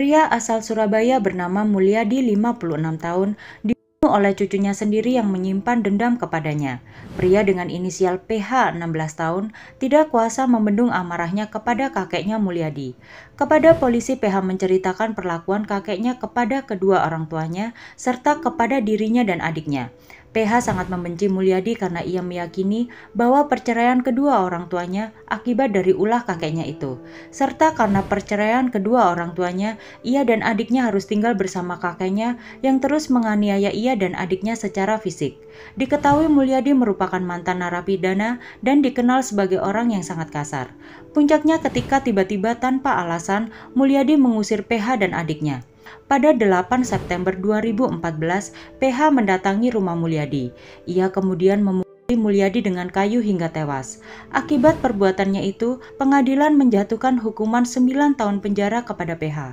Pria asal Surabaya bernama Mulyadi 56 tahun dibunuh oleh cucunya sendiri yang menyimpan dendam kepadanya. Pria dengan inisial PH 16 tahun tidak kuasa membendung amarahnya kepada kakeknya Mulyadi. Kepada polisi PH menceritakan perlakuan kakeknya kepada kedua orang tuanya serta kepada dirinya dan adiknya. PH sangat membenci Mulyadi karena ia meyakini bahwa perceraian kedua orang tuanya akibat dari ulah kakeknya itu, serta karena perceraian kedua orang tuanya, ia dan adiknya harus tinggal bersama kakeknya yang terus menganiaya ia dan adiknya secara fisik. Diketahui Mulyadi merupakan mantan narapidana dan dikenal sebagai orang yang sangat kasar. Puncaknya ketika tiba-tiba tanpa alasan Mulyadi mengusir PH dan adiknya. Pada 8 September 2014, PH mendatangi rumah Mulyadi. Ia kemudian memukul Mulyadi dengan kayu hingga tewas. Akibat perbuatannya itu, pengadilan menjatuhkan hukuman 9 tahun penjara kepada PH.